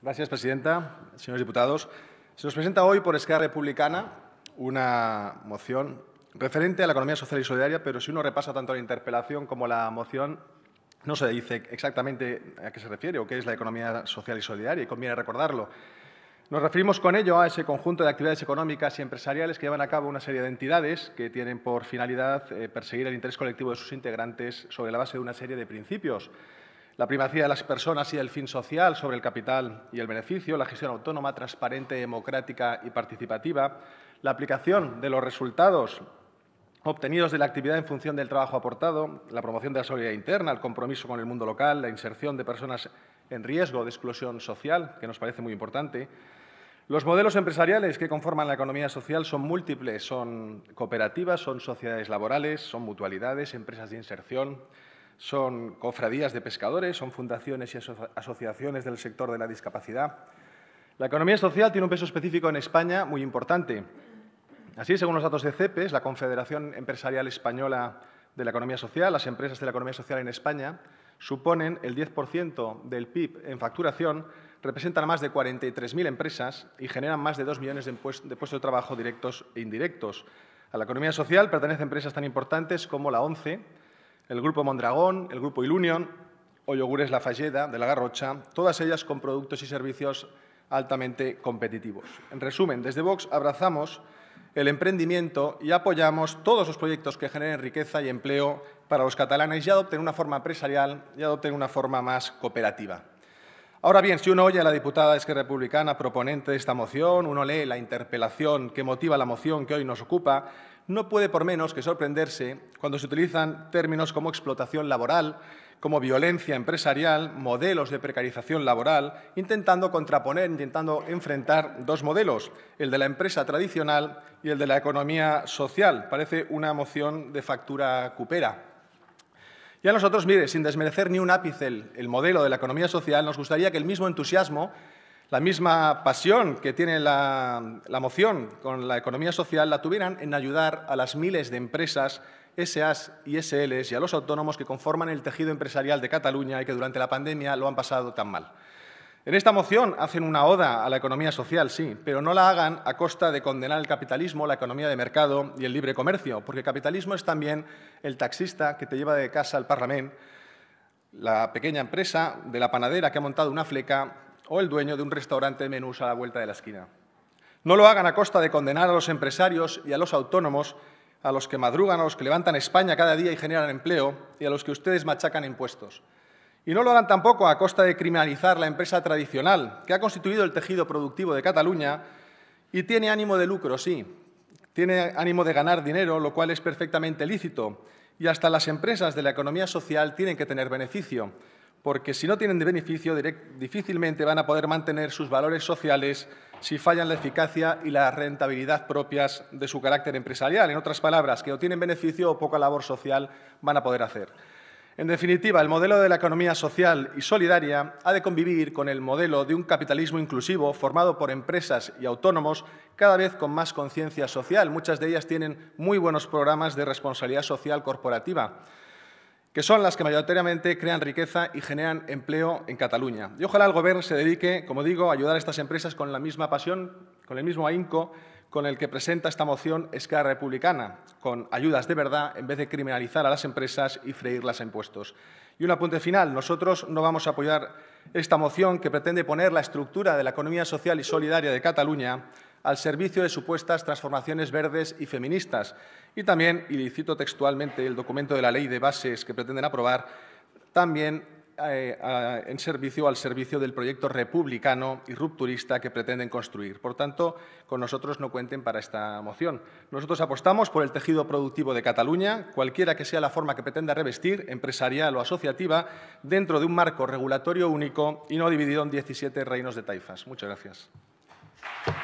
Gracias, presidenta. Señores diputados, se nos presenta hoy por Esquerra Republicana una moción referente a la economía social y solidaria, pero si uno repasa tanto la interpelación como la moción, no se dice exactamente a qué se refiere o qué es la economía social y solidaria, y conviene recordarlo. Nos referimos con ello a ese conjunto de actividades económicas y empresariales que llevan a cabo una serie de entidades que tienen por finalidad eh, perseguir el interés colectivo de sus integrantes sobre la base de una serie de principios la primacía de las personas y el fin social sobre el capital y el beneficio, la gestión autónoma, transparente, democrática y participativa, la aplicación de los resultados obtenidos de la actividad en función del trabajo aportado, la promoción de la solidaridad interna, el compromiso con el mundo local, la inserción de personas en riesgo de exclusión social, que nos parece muy importante, los modelos empresariales que conforman la economía social son múltiples, son cooperativas, son sociedades laborales, son mutualidades, empresas de inserción, son cofradías de pescadores, son fundaciones y asociaciones del sector de la discapacidad. La economía social tiene un peso específico en España muy importante. Así, según los datos de CEPES, la Confederación Empresarial Española de la Economía Social, las empresas de la economía social en España suponen el 10% del PIB en facturación, representan a más de 43.000 empresas y generan más de 2 millones de puestos de trabajo directos e indirectos. A la economía social pertenecen empresas tan importantes como la ONCE, el Grupo Mondragón, el Grupo Ilunion o Yogures La Falleda de la Garrocha, todas ellas con productos y servicios altamente competitivos. En resumen, desde Vox abrazamos el emprendimiento y apoyamos todos los proyectos que generen riqueza y empleo para los catalanes y adopten una forma empresarial y adopten una forma más cooperativa. Ahora bien, si uno oye a la diputada esquerrepublicana republicana proponente de esta moción, uno lee la interpelación que motiva la moción que hoy nos ocupa, no puede por menos que sorprenderse cuando se utilizan términos como explotación laboral, como violencia empresarial, modelos de precarización laboral, intentando contraponer, intentando enfrentar dos modelos, el de la empresa tradicional y el de la economía social. Parece una moción de factura cupera. Y a nosotros, mire, sin desmerecer ni un ápice el, modelo de la economía social, nos gustaría que el mismo entusiasmo, la misma pasión que tiene la, la moción con la economía social, la tuvieran en ayudar a las miles de empresas, SAs y SLs y a los autónomos que conforman el tejido empresarial de Cataluña y que durante la pandemia lo han pasado tan mal. En esta moción hacen una oda a la economía social, sí, pero no la hagan a costa de condenar el capitalismo, la economía de mercado y el libre comercio, porque el capitalismo es también el taxista que te lleva de casa al Parlamento, la pequeña empresa de la panadera que ha montado una fleca o el dueño de un restaurante de menús a la vuelta de la esquina. No lo hagan a costa de condenar a los empresarios y a los autónomos, a los que madrugan, a los que levantan España cada día y generan empleo y a los que ustedes machacan impuestos. Y no lo harán tampoco a costa de criminalizar la empresa tradicional, que ha constituido el tejido productivo de Cataluña y tiene ánimo de lucro, sí, tiene ánimo de ganar dinero, lo cual es perfectamente lícito. Y hasta las empresas de la economía social tienen que tener beneficio, porque si no tienen de beneficio, difícilmente van a poder mantener sus valores sociales si fallan la eficacia y la rentabilidad propias de su carácter empresarial. En otras palabras, que no tienen beneficio o poca labor social van a poder hacer. En definitiva, el modelo de la economía social y solidaria ha de convivir con el modelo de un capitalismo inclusivo formado por empresas y autónomos cada vez con más conciencia social. Muchas de ellas tienen muy buenos programas de responsabilidad social corporativa, que son las que mayoritariamente crean riqueza y generan empleo en Cataluña. Y ojalá el Gobierno se dedique, como digo, a ayudar a estas empresas con la misma pasión, con el mismo ahínco con el que presenta esta moción Esquerra Republicana, con ayudas de verdad en vez de criminalizar a las empresas y freírlas a impuestos. Y un apunte final, nosotros no vamos a apoyar esta moción que pretende poner la estructura de la economía social y solidaria de Cataluña al servicio de supuestas transformaciones verdes y feministas. Y también, y cito textualmente el documento de la ley de bases que pretenden aprobar, también eh, en servicio al servicio del proyecto republicano y rupturista que pretenden construir. Por tanto, con nosotros no cuenten para esta moción. Nosotros apostamos por el tejido productivo de Cataluña, cualquiera que sea la forma que pretenda revestir, empresarial o asociativa, dentro de un marco regulatorio único y no dividido en 17 reinos de taifas. Muchas gracias.